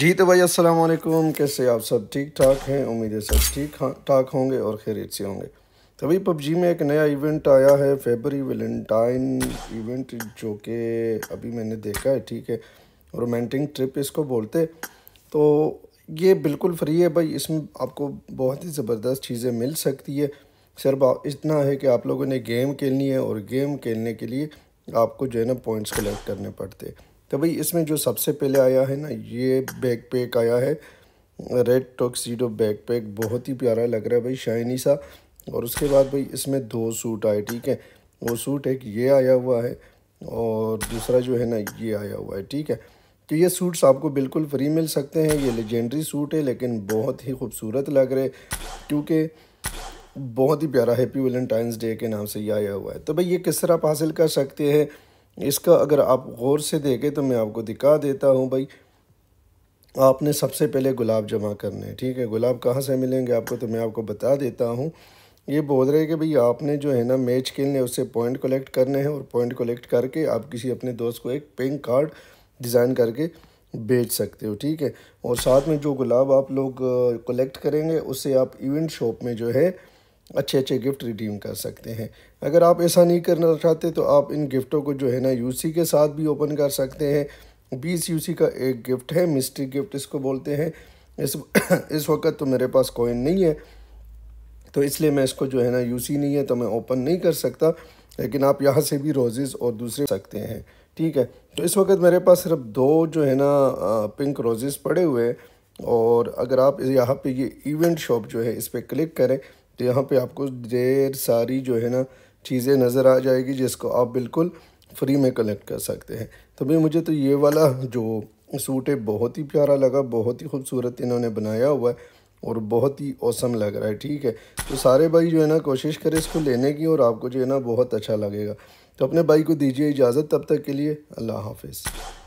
जी तो भाई अस्सलाम वालेकुम कैसे आप सब ठीक ठाक हैं उम्मीद है सब ठीक हाँ, ठाक होंगे और खैरियत से होंगे तो भाई पबजी में एक नया इवेंट आया है फेबरी वेलेंटाइन इवेंट जो कि अभी मैंने देखा है ठीक है रोमांटिक ट्रिप इसको बोलते तो ये बिल्कुल फ्री है भाई इसमें आपको बहुत ही ज़बरदस्त चीज़ें मिल सकती है सिर्फ इतना है कि आप लोगों ने गेम खेलनी है और गेम खेलने के लिए आपको जो है ना पॉइंट्स कलेक्ट करने पड़ते हैं तो भाई इसमें जो सबसे पहले आया है ना ये बैक पैक आया है रेड टॉक्सीडो बैक पैक बहुत ही प्यारा लग रहा है भाई शाइनी सा और उसके बाद भाई इसमें दो सूट आए ठीक है वो सूट एक ये आया हुआ है और दूसरा जो है ना ये आया हुआ है ठीक है तो ये सूट्स आपको बिल्कुल फ्री मिल सकते हैं ये लेजेंडरी सूट है लेकिन बहुत ही खूबसूरत लग रहे क्योंकि बहुत ही प्यारा हैप्पी वेलेंटाइंस डे के नाम से ये आया हुआ है तो भाई ये किस तरह आप हासिल कर सकते हैं इसका अगर आप गौर से देखें तो मैं आपको दिखा देता हूँ भाई आपने सबसे पहले गुलाब जमा करने हैं ठीक है गुलाब कहाँ से मिलेंगे आपको तो मैं आपको बता देता हूँ ये बोल रहे हैं कि भाई आपने जो है ना मैच खेलने उससे पॉइंट कलेक्ट करने हैं और पॉइंट कलेक्ट करके आप किसी अपने दोस्त को एक पिंक कार्ड डिज़ाइन करके बेच सकते हो ठीक है और साथ में जो गुलाब आप लोग कलेक्ट करेंगे उससे आप इवेंट शॉप में जो है अच्छे अच्छे गिफ्ट रिडीम कर सकते हैं अगर आप ऐसा नहीं करना चाहते तो आप इन गिफ्टों को जो है ना यूसी के साथ भी ओपन कर सकते हैं बीस यूसी का एक गिफ्ट है मिस्ट्री गिफ्ट इसको बोलते हैं इस इस वक्त तो मेरे पास कॉइन नहीं है तो इसलिए मैं इसको जो है ना यूसी नहीं है तो मैं ओपन नहीं कर सकता लेकिन आप यहाँ से भी रोजेज़ और दूसरे सकते हैं ठीक है तो इस वक्त मेरे पास सिर्फ दो जो है ना पिंक रोजेज़ पड़े हुए हैं और अगर आप यहाँ पे ये इवेंट शॉप जो है इस पर क्लिक करें तो यहाँ पे आपको ढेर सारी जो है ना चीज़ें नज़र आ जाएगी जिसको आप बिल्कुल फ्री में कलेक्ट कर सकते हैं तो भाई मुझे तो ये वाला जो सूट है बहुत ही प्यारा लगा बहुत ही खूबसूरत इन्होंने बनाया हुआ है और बहुत ही औसम लग रहा है ठीक है तो सारे भाई जो है ना कोशिश करें इसको लेने की और आपको जो है ना बहुत अच्छा लगेगा तो अपने भाई को दीजिए इजाज़त तब तक के लिए अल्लाह हाफिज़